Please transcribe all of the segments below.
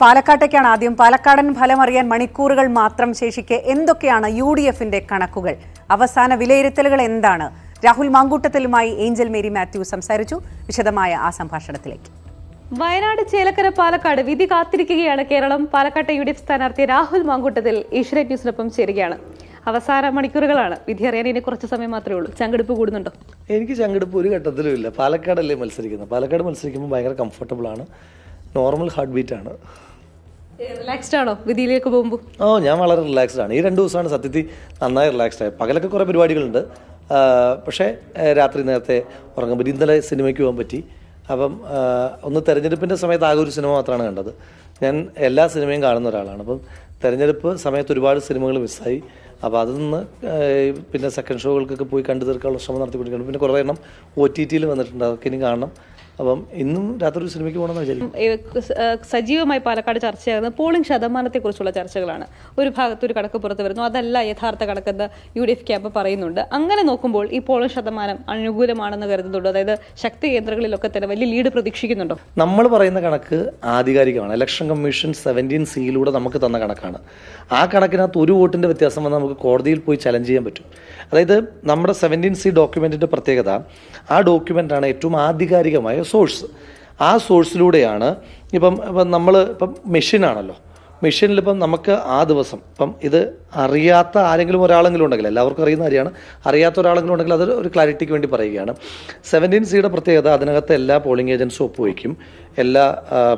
പാലക്കാട്ടേക്കാണ് ആദ്യം പാലക്കാടൻ ഫലം അറിയാൻ മണിക്കൂറുകൾ മാത്രം ശേഷിക്കെ എന്തൊക്കെയാണ് യു ഡി എഫിന്റെ കണക്കുകൾ അവസാന വിലയിരുത്തലുകൾ എന്താണ് രാഹുൽ മാങ്കൂട്ടത്തിലുമായി ഏഞ്ചൽ മേരി മാത്യു സംസാരിച്ചു വിശദമായ ആ സംഭാഷണത്തിലേക്ക് വയനാട് ചേലക്കര പാലക്കാട് വിധി കാത്തിരിക്കുകയാണ് കേരളം പാലക്കാട്ടെ യു ഡി എഫ് സ്ഥാനാർത്ഥി രാഹുൽ മാങ്കൂട്ടത്തിൽ ഈശ്വര ന്യൂസിനൊപ്പം ചേരുകയാണ് അവസാന മണിക്കൂറുകളാണ് വിധി അറിയാൻ ഇനി കുറച്ച് സമയം മാത്രമേ ഉള്ളൂ ചങ്കെടുപ്പ് കൂടുന്നുണ്ടോ എനിക്ക് ചങ്കെടുപ്പ് ഒരു ഘട്ടത്തിലും ഇല്ല പാലക്കാടല്ലേ മത്സരിക്കുന്നത് പാലക്കാട് മത്സരിക്കുമ്പോൾ ഭയങ്കര കംഫർട്ടബിൾ ആണ് നോർമൽ ഹാർട്ട് ബീറ്റ് ആണ് റിലാക്സ്ഡ് ആണോ വിധിയിലേക്ക് ഓ ഞാൻ വളരെ റിലാക്സ്ഡ് ആണ് ഈ രണ്ട് ദിവസമാണ് സത്യത്തിൽ നന്നായി റിലാക്സ്ഡ് ആയത് പകലൊക്കെ കുറേ പരിപാടികളുണ്ട് പക്ഷേ രാത്രി നേരത്തെ ഉറങ്ങുമ്പോൾ ഇന്നലെ സിനിമയ്ക്ക് പോകാൻ പറ്റി അപ്പം ഒന്ന് തെരഞ്ഞെടുപ്പിൻ്റെ സമയത്ത് ആകെ ഒരു സിനിമ മാത്രമാണ് കണ്ടത് ഞാൻ എല്ലാ സിനിമയും കാണുന്ന ഒരാളാണ് അപ്പം തെരഞ്ഞെടുപ്പ് സമയത്ത് ഒരുപാട് സിനിമകൾ മിസ്സായി അപ്പോൾ അതിൽ നിന്ന് പിന്നെ സെക്കൻഡ് ഷോകൾക്കൊക്കെ പോയി കണ്ടു തീർക്കാനുള്ള ശ്രമം നടത്തിക്കൊണ്ടിരിക്കുകയാണ് പിന്നെ കുറേ എണ്ണം ഒ ടി ടിയിൽ വന്നിട്ടുണ്ട് അതൊക്കെ ഇനി കാണണം അപ്പം ഇന്നും രാത്രി ഒരു സിനിമയ്ക്ക് പോകണമെന്ന് വിചാരിക്കും സജീവമായി പാലക്കാട് ചർച്ചയാകുന്ന പോളിംഗ് ശതമാനത്തെക്കുറിച്ചുള്ള ചർച്ചകളാണ് ഒരു ഭാഗത്ത് ഒരു കണക്ക് പുറത്തു വരുന്നു അതല്ല യഥാർത്ഥ കണക്കെന്ന് യു ഡി എഫ് ക്യാമ്പ് പറയുന്നുണ്ട് അങ്ങനെ നോക്കുമ്പോൾ ഈ പോളിംഗ് ശതമാനം അനുകൂലമാണെന്ന് കരുതുന്നുണ്ടോ അതായത് ശക്തി കേന്ദ്രങ്ങളിലൊക്കെ തന്നെ വലിയ ലീഡ് പ്രതീക്ഷിക്കുന്നുണ്ടോ നമ്മൾ പറയുന്ന കണക്ക് ആധികാരികമാണ് ഇലക്ഷൻ കമ്മീഷൻ സെവൻറ്റീൻ സിയിലൂടെ നമുക്ക് തന്ന കണക്കാണ് ആ കണക്കിനകത്ത് ഒരു വോട്ടിൻ്റെ വ്യത്യാസം വന്ന് നമുക്ക് കോടതിയിൽ പോയി ചലഞ്ച് ചെയ്യാൻ പറ്റും അതായത് നമ്മുടെ സെവൻറ്റീൻ സി ഡോക്യുമെൻറ്റിൻ്റെ പ്രത്യേകത ആ ഡോക്യുമെൻ്റാണ് ഏറ്റവും ആധികാരികമായ സോഴ്സ് ആ സോഴ്സിലൂടെയാണ് ഇപ്പം ഇപ്പം നമ്മൾ ഇപ്പം മെഷീനാണല്ലോ മെഷീനിലിപ്പം നമുക്ക് ആ ദിവസം ഇപ്പം ഇത് അറിയാത്ത ആരെങ്കിലും ഒരാളെങ്കിലും ഉണ്ടെങ്കിൽ എല്ലാവർക്കും അറിയുന്ന കാര്യമാണ് അറിയാത്ത ഒരാളെങ്കിലും ഉണ്ടെങ്കിൽ അത് ഒരു ക്ലാരിറ്റിക്ക് വേണ്ടി പറയുകയാണ് സെവൻറ്റീൻ സിയുടെ പ്രത്യേകത അതിനകത്ത് എല്ലാ പോളിംഗ് ഏജൻസും ഒപ്പുവയ്ക്കും എല്ലാ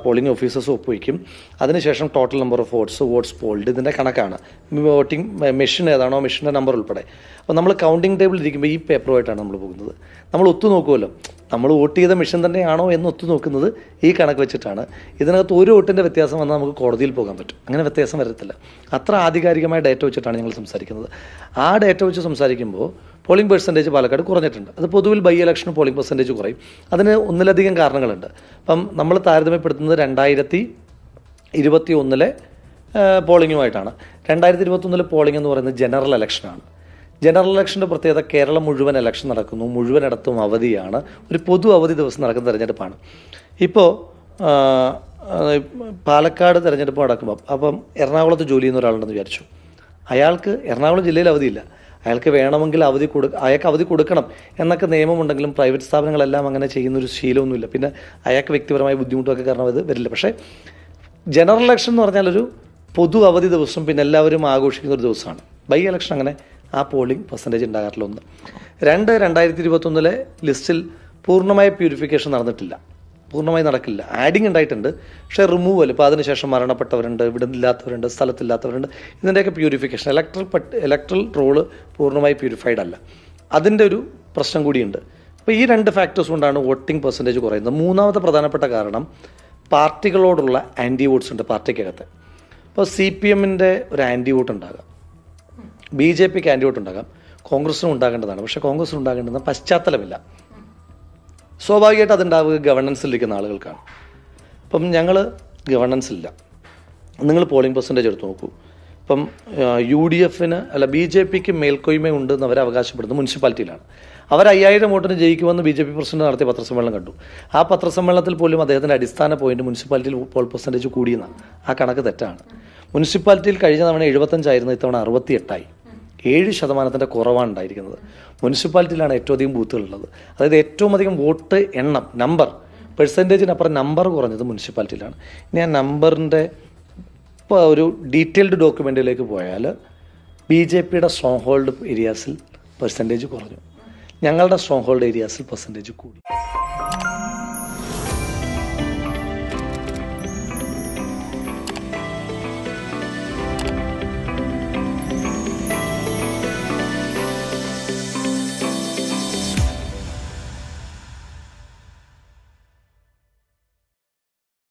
പോളിംഗ് ഓഫീസേഴ്സും ഒപ്പുവയ്ക്കും അതിനുശേഷം total number of votes votes polled ഇതിൻ്റെ കണക്കാണ് വോട്ടിംഗ് മെഷീൻ ഏതാണോ മെഷീൻ്റെ നമ്പർ ഉൾപ്പെടെ അപ്പോൾ നമ്മൾ കൗണ്ടിംഗ് ടേബിൾ ഇരിക്കുമ്പോൾ ഈ പേപ്പറുമായിട്ടാണ് നമ്മൾ പോകുന്നത് നമ്മൾ ഒത്തു നോക്കുമല്ലോ നമ്മൾ വോട്ട് ചെയ്ത മെഷീൻ തന്നെയാണോ എന്ന് ഒത്തു നോക്കുന്നത് ഈ കണക്ക് വെച്ചിട്ടാണ് ഇതിനകത്ത് ഒരു വോട്ടിൻ്റെ വ്യത്യാസം വന്നാൽ നമുക്ക് കോടതിയിൽ പോകാൻ പറ്റും അങ്ങനെ വ്യത്യാസം വരത്തില്ല അത്ര ആധികാരികമായ ഡേറ്റ വെച്ചിട്ടാണ് ഞങ്ങൾ സംസാരിക്കുന്നത് ആ ഡേറ്റ വെച്ച് സംസാരിക്കുമ്പോൾ പോളിംഗ് പെർസെൻറ്റേജ് പാലക്കാട് കുറഞ്ഞിട്ടുണ്ട് അത് പൊതുവിൽ ബൈ ഇലക്ഷന് പോളിംഗ് പെർസെൻറ്റേജ് കുറയും അതിന് ഒന്നിലധികം കാരണങ്ങളുണ്ട് അപ്പം നമ്മൾ താരതമ്യപ്പെടുത്തുന്നത് രണ്ടായിരത്തി ഇരുപത്തി ഒന്നിലെ പോളിംഗുമായിട്ടാണ് രണ്ടായിരത്തി ഇരുപത്തൊന്നിലെ പോളിംഗ് എന്ന് പറയുന്നത് ജനറൽ ഇലക്ഷനാണ് ജനറൽ ഇലക്ഷൻ്റെ പ്രത്യേകത കേരളം മുഴുവൻ ഇലക്ഷൻ നടക്കുന്നു മുഴുവൻ ഇടത്തും അവധിയാണ് ഒരു പൊതു അവധി ദിവസം നടക്കുന്ന തിരഞ്ഞെടുപ്പാണ് ഇപ്പോൾ പാലക്കാട് തിരഞ്ഞെടുപ്പ് നടക്കുമ്പോൾ അപ്പം എറണാകുളത്ത് ജോലി ചെയ്യുന്ന ഒരാളുണ്ടെന്ന് വിചാരിച്ചു അയാൾക്ക് എറണാകുളം ജില്ലയിൽ അവധിയില്ല അയാൾക്ക് വേണമെങ്കിൽ അവധി കൊടു അയാൾക്ക് അവധി കൊടുക്കണം എന്നൊക്കെ നിയമമുണ്ടെങ്കിലും പ്രൈവറ്റ് സ്ഥാപനങ്ങളെല്ലാം അങ്ങനെ ചെയ്യുന്നൊരു ശീലമൊന്നുമില്ല പിന്നെ അയാൾക്ക് വ്യക്തിപരമായ ബുദ്ധിമുട്ടൊക്കെ കാരണം അത് വരില്ല പക്ഷേ ജനറൽ ഇലക്ഷൻ എന്ന് പറഞ്ഞാൽ ഒരു പൊതു അവധി ദിവസം പിന്നെ എല്ലാവരും ആഘോഷിക്കുന്ന ഒരു ദിവസമാണ് ബൈ ഇലക്ഷൻ അങ്ങനെ ആ പോളിംഗ് പെർസെൻറ്റേജ് ഉണ്ടാകാറില്ല ഒന്ന് രണ്ട് രണ്ടായിരത്തി ഇരുപത്തൊന്നിലെ ലിസ്റ്റിൽ പൂർണ്ണമായ പ്യൂരിഫിക്കേഷൻ നടന്നിട്ടില്ല പൂർണ്ണമായി നടക്കില്ല ആഡിങ് ഉണ്ടായിട്ടുണ്ട് പക്ഷേ റിമൂവൽ ഇപ്പോൾ അതിനുശേഷം മരണപ്പെട്ടവരുണ്ട് ഇവിടെ ഇല്ലാത്തവരുണ്ട് സ്ഥലത്തില്ലാത്തവരുണ്ട് ഇതിൻ്റെയൊക്കെ പ്യൂരിഫിക്കേഷൻ ഇലക്ട്രൽ പട്ട് ഇലക്ട്രൽ റോള് പൂർണ്ണമായി പ്യൂരിഫൈഡ് അല്ല അതിൻ്റെ ഒരു പ്രശ്നം കൂടിയുണ്ട് അപ്പോൾ ഈ രണ്ട് ഫാക്ടേഴ്സ് കൊണ്ടാണ് വോട്ടിംഗ് പെർസെൻറ്റേജ് കുറയുന്നത് മൂന്നാമത്തെ പ്രധാനപ്പെട്ട കാരണം പാർട്ടികളോടുള്ള ആൻറ്റി വോട്ട്സ് ഉണ്ട് പാർട്ടിക്കകത്ത് അപ്പോൾ സി പി എമ്മിൻ്റെ ഒരു ആൻറ്റി വോട്ട് ഉണ്ടാകാം ബി ജെ പിക്ക് ആൻറ്റി വോട്ട് ഉണ്ടാകാം കോൺഗ്രസ്സിനും ഉണ്ടാകേണ്ടതാണ് പക്ഷേ കോൺഗ്രസിന് ഉണ്ടാകേണ്ടത് പശ്ചാത്തലമില്ല സ്വാഭാവികമായിട്ട് അതുണ്ടാവുക ഗവർണൻസിലിരിക്കുന്ന ആളുകൾക്കാണ് അപ്പം ഞങ്ങൾ ഗവർണൻസില്ല നിങ്ങൾ പോളിംഗ് പെർസെൻറ്റേജ് എടുത്ത് നോക്കൂ ഇപ്പം യു ഡി എഫിന് അല്ല ബി ജെ പിക്ക് മേൽക്കോയ്മയുണ്ട് എന്ന് അവർ അവകാശപ്പെടുന്നത് മുനിസിപ്പാലിറ്റിയിലാണ് അവർ അയ്യായിരം വോട്ടിന് ജയിക്കുമെന്ന് ബി ജെ പി പ്രസിഡന്റ് നടത്തിയ പത്രസമ്മേളനം കണ്ടു ആ പത്രസമ്മേളനത്തിൽ പോലും അദ്ദേഹത്തിൻ്റെ അടിസ്ഥാന പോയിന്റ് മുനിസിപ്പാലിറ്റിയിൽ പോൾ പെർസെൻറ്റേജ് കൂടിയെന്നാണ് ആ കണക്ക് തെറ്റാണ് മുനിസിപ്പാലിറ്റിയിൽ കഴിഞ്ഞ തവണ എഴുപത്തഞ്ചായിരുന്നു ഇത്തവണ അറുപത്തിയെട്ടായി ഏഴ് ശതമാനത്തിൻ്റെ കുറവാണ് ഉണ്ടായിരിക്കുന്നത് മുനിസിപ്പാലിറ്റിയിലാണ് ഏറ്റവും അധികം ബൂത്തുകളുള്ളത് അതായത് ഏറ്റവും അധികം വോട്ട് എണ്ണം നമ്പർ പെർസെൻറ്റേജിനപ്പുറം നമ്പർ കുറഞ്ഞത് മുനിസിപ്പാലിറ്റിയിലാണ് ഇനി ആ നമ്പറിൻ്റെ ഇപ്പോൾ ഒരു ഡീറ്റെയിൽഡ് ഡോക്യുമെൻറ്റിലേക്ക് പോയാൽ ബി ജെ പിയുടെ സ്ട്രോങ് ഹോൾഡ് ഏരിയാസിൽ പെർസെൻറ്റേജ് കുറഞ്ഞു ഞങ്ങളുടെ സ്ട്രോങ് ഹോൾഡ് ഏരിയാസിൽ പെർസെൻറ്റേജ് കൂടി